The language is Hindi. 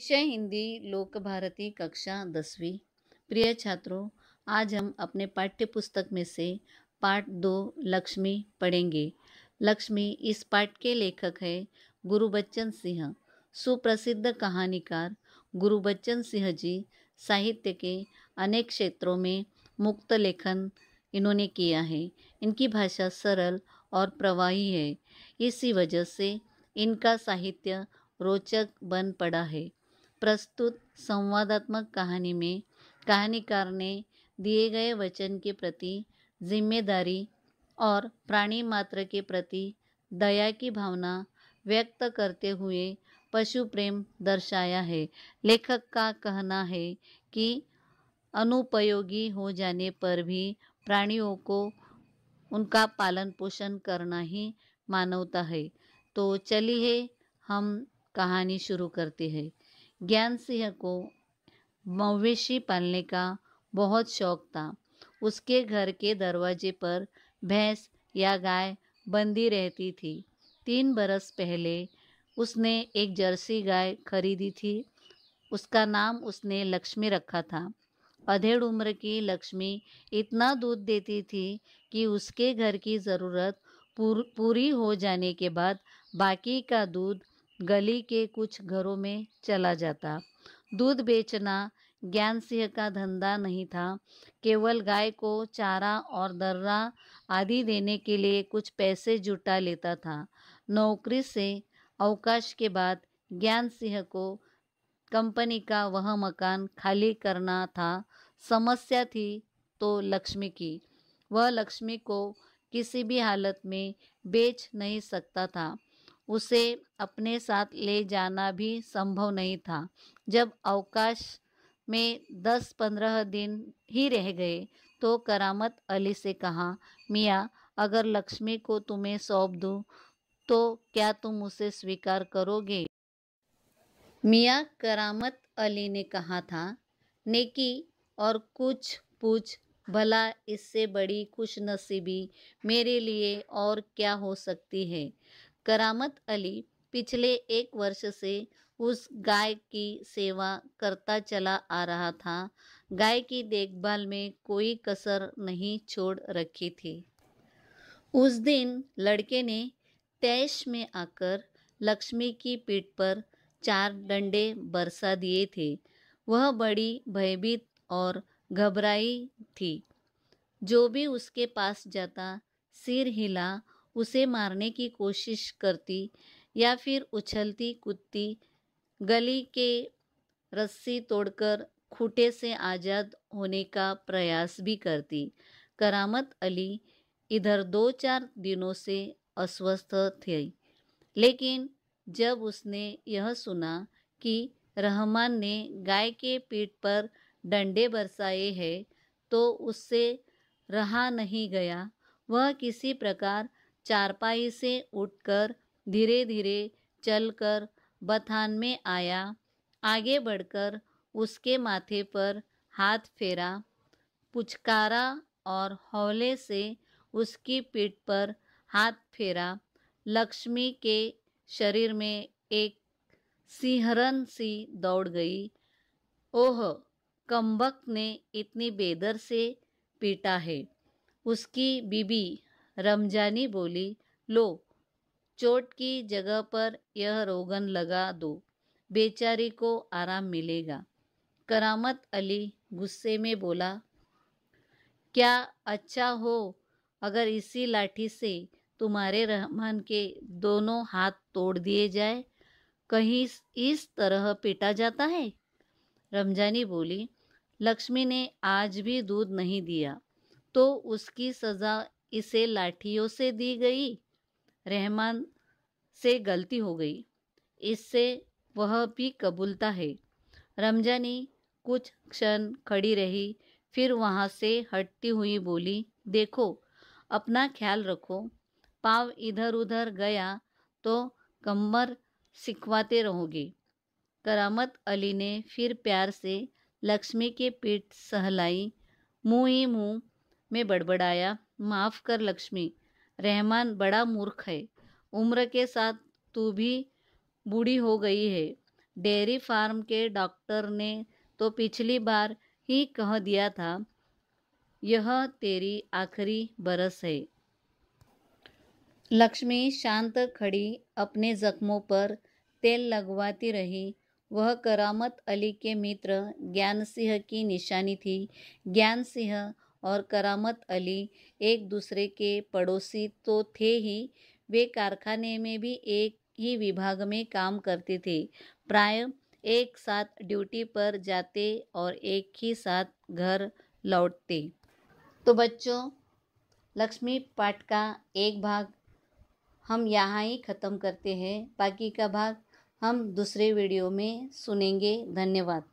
विषय हिंदी लोक भारती कक्षा दसवीं प्रिय छात्रों आज हम अपने पाठ्य पुस्तक में से पाठ दो लक्ष्मी पढ़ेंगे लक्ष्मी इस पाठ के लेखक है बच्चन सिंह सुप्रसिद्ध कहानीकार गुरुबच्चन सिंह जी साहित्य के अनेक क्षेत्रों में मुक्त लेखन इन्होंने किया है इनकी भाषा सरल और प्रवाही है इसी वजह से इनका साहित्य रोचक बन पड़ा है प्रस्तुत संवादात्मक कहानी में कहानीकार ने दिए गए वचन के प्रति जिम्मेदारी और प्राणी मात्र के प्रति दया की भावना व्यक्त करते हुए पशु प्रेम दर्शाया है लेखक का कहना है कि अनुपयोगी हो जाने पर भी प्राणियों को उनका पालन पोषण करना ही मानवता है तो चलिए हम कहानी शुरू करते हैं ज्ञान सिंह को मवेशी पालने का बहुत शौक था उसके घर के दरवाजे पर भैंस या गाय बंदी रहती थी तीन बरस पहले उसने एक जर्सी गाय खरीदी थी उसका नाम उसने लक्ष्मी रखा था अधेड़ उम्र की लक्ष्मी इतना दूध देती थी कि उसके घर की ज़रूरत पूर, पूरी हो जाने के बाद बाकी का दूध गली के कुछ घरों में चला जाता दूध बेचना ज्ञान सिंह का धंधा नहीं था केवल गाय को चारा और दर्रा आदि देने के लिए कुछ पैसे जुटा लेता था नौकरी से अवकाश के बाद ज्ञान सिंह को कंपनी का वह मकान खाली करना था समस्या थी तो लक्ष्मी की वह लक्ष्मी को किसी भी हालत में बेच नहीं सकता था उसे अपने साथ ले जाना भी संभव नहीं था जब अवकाश में दस पंद्रह दिन ही रह गए तो करामत अली से कहा मियाँ अगर लक्ष्मी को तुम्हें सौंप दूँ तो क्या तुम उसे स्वीकार करोगे मियाँ करामत अली ने कहा था नेकी और कुछ पूछ भला इससे बड़ी खुशनसीबी मेरे लिए और क्या हो सकती है करामत अली पिछले एक वर्ष से उस गाय की सेवा करता चला आ रहा था गाय की देखभाल में कोई कसर नहीं छोड़ रखी थी उस दिन लड़के ने तैश में आकर लक्ष्मी की पीठ पर चार डंडे बरसा दिए थे वह बड़ी भयभीत और घबराई थी जो भी उसके पास जाता सिर हिला उसे मारने की कोशिश करती या फिर उछलती कुत्ती गली के रस्सी तोड़कर खूटे से आज़ाद होने का प्रयास भी करती करामत अली इधर दो चार दिनों से अस्वस्थ थे लेकिन जब उसने यह सुना कि रहमान ने गाय के पीठ पर डंडे बरसाए हैं तो उससे रहा नहीं गया वह किसी प्रकार चारपाई से उठकर धीरे धीरे चलकर बथान में आया आगे बढ़कर उसके माथे पर हाथ फेरा पुचकारा और हौले से उसकी पीठ पर हाथ फेरा लक्ष्मी के शरीर में एक सिंहरन सी दौड़ गई ओह कम्बक ने इतनी बेदर से पीटा है उसकी बीबी रमजानी बोली लो चोट की जगह पर यह रोगन लगा दो बेचारी को आराम मिलेगा करामत अली गुस्से में बोला क्या अच्छा हो अगर इसी लाठी से तुम्हारे रहमान के दोनों हाथ तोड़ दिए जाए कहीं इस तरह पीटा जाता है रमजानी बोली लक्ष्मी ने आज भी दूध नहीं दिया तो उसकी सज़ा इसे लाठियों से दी गई रहमान से गलती हो गई इससे वह भी कबूलता है रमजानी कुछ क्षण खड़ी रही फिर वहाँ से हटती हुई बोली देखो अपना ख्याल रखो पाव इधर उधर गया तो कमर सिखवाते रहोगे करामत अली ने फिर प्यार से लक्ष्मी के पीठ सहलाई मुँह ही मुँह में बड़बड़ाया माफ़ कर लक्ष्मी रहमान बड़ा मूर्ख है उम्र के साथ तू भी बूढ़ी हो गई है डेयरी फार्म के डॉक्टर ने तो पिछली बार ही कह दिया था यह तेरी आखिरी बरस है लक्ष्मी शांत खड़ी अपने जख्मों पर तेल लगवाती रही वह करामत अली के मित्र ज्ञान सिंह की निशानी थी ज्ञान सिंह और करामत अली एक दूसरे के पड़ोसी तो थे ही वे कारखाने में भी एक ही विभाग में काम करते थे प्राय एक साथ ड्यूटी पर जाते और एक ही साथ घर लौटते तो बच्चों लक्ष्मी पाठ का एक भाग हम यहाँ ही ख़त्म करते हैं बाकी का भाग हम दूसरे वीडियो में सुनेंगे धन्यवाद